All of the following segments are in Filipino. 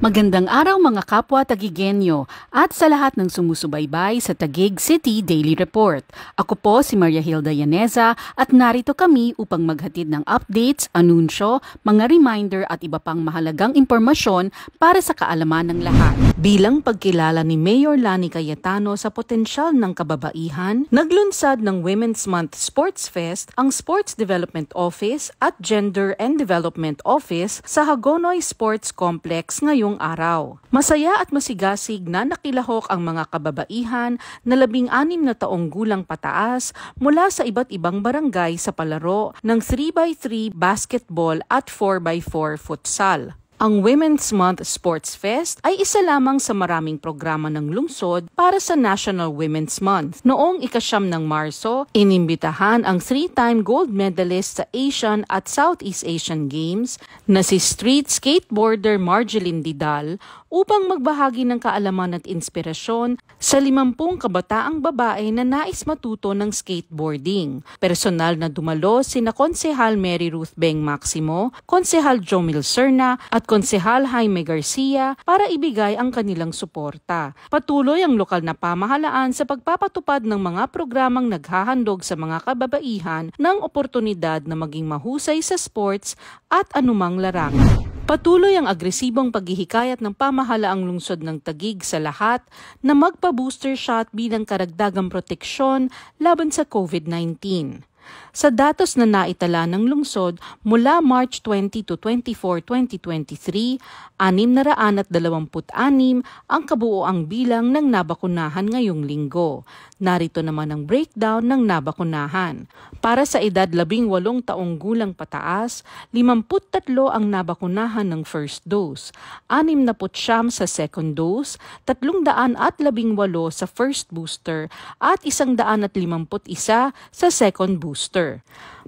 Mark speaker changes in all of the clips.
Speaker 1: Magandang araw mga kapwa Tagigenyo at sa lahat ng sumusubaybay sa Tagig City Daily Report. Ako po si Maria Hilda Yaneza at narito kami upang maghatid ng updates, anunsyo, mga reminder at iba pang mahalagang impormasyon para sa kaalaman ng lahat. Bilang pagkilala ni Mayor Lani Cayetano sa potensyal ng kababaihan, naglunsad ng Women's Month Sports Fest ang Sports Development Office at Gender and Development Office sa Hagonoy Sports Complex ngayong noong araw. Masaya at masigasig na nakilahok ang mga kababaihan na labing-anim na taong gulang pataas mula sa iba't ibang barangay sa palaro ng 3x3 basketball at 4x4 futsal. Ang Women's Month Sports Fest ay isa lamang sa maraming programa ng lungsod para sa National Women's Month. Noong ikasyam ng Marso, inimbitahan ang three-time gold medalist sa Asian at Southeast Asian Games na si street skateboarder Marjeline Didal upang magbahagi ng kaalaman at inspirasyon sa 50 kabataang babae na nais matuto ng skateboarding. Personal na dumalo sina Konsehal Mary Ruth Beng Maximo, Konsehal Jomil Serna at Konsehal Jaime Garcia para ibigay ang kanilang suporta. Patuloy ang lokal na pamahalaan sa pagpapatupad ng mga programang naghahandog sa mga kababaihan ng oportunidad na maging mahusay sa sports at anumang larangan. Patuloy ang agresibong paghihikayat ng pamahalaang lungsod ng Tagig sa lahat na magpa-booster shot bilang karagdagang proteksyon laban sa COVID-19. Sa datos na naitala ng lungsod mula March 20 to 24, 2023, 626 ang kabuoang bilang ng nabakunahan ngayong linggo. Narito naman ang breakdown ng nabakunahan. Para sa edad 18 taong gulang pataas, 53 ang nabakunahan ng first dose, 69 sa second dose, 318 sa first booster at 151 sa second booster booster.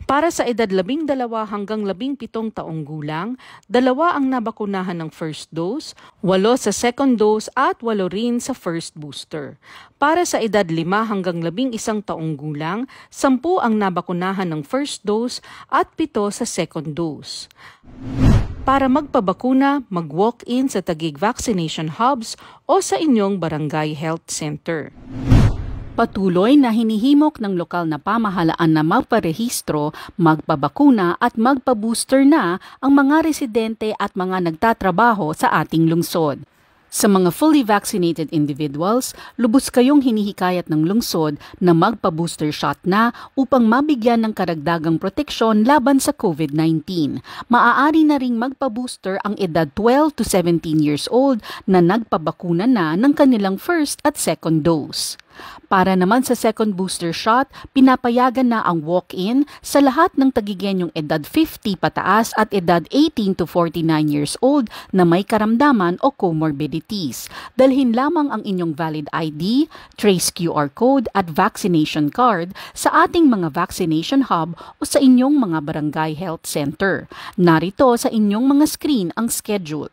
Speaker 1: Para sa edad 12 hanggang 17 taong gulang, dalawa ang nabakunahan ng first dose, walo sa second dose at walo rin sa first booster. Para sa edad 5 hanggang 11 taong gulang, 10 ang nabakunahan ng first dose at 7 sa second dose. Para magpabakuna, mag-walk-in sa Tagig Vaccination Hubs o sa inyong barangay health center. Patuloy na hinihimok ng lokal na pamahalaan na magparehistro, magpabakuna at magpabooster na ang mga residente at mga nagtatrabaho sa ating lungsod. Sa mga fully vaccinated individuals, lubos kayong hinihikayat ng lungsod na magpa-booster shot na upang mabigyan ng karagdagang proteksyon laban sa COVID-19. Maaari na ring magpa-booster ang edad 12 to 17 years old na nagpabakuna na ng kanilang first at second dose. Para naman sa second booster shot, pinapayagan na ang walk-in sa lahat ng tagigenyong edad 50 pataas at edad 18 to 49 years old na may karamdaman o comorbidities. Dalhin lamang ang inyong valid ID, trace QR code at vaccination card sa ating mga vaccination hub o sa inyong mga barangay health center. Narito sa inyong mga screen ang schedule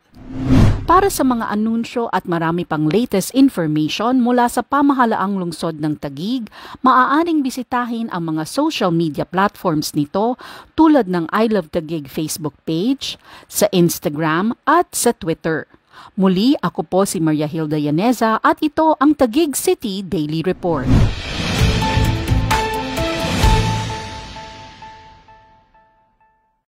Speaker 1: para sa mga anunsyo at marami pang latest information mula sa pamahalaang lungsod ng Tagig, maaaring bisitahin ang mga social media platforms nito tulad ng I Love Tagig Facebook page, sa Instagram at sa Twitter. Muli, ako po si Maria Hilda Yaneza at ito ang Tagig City Daily Report.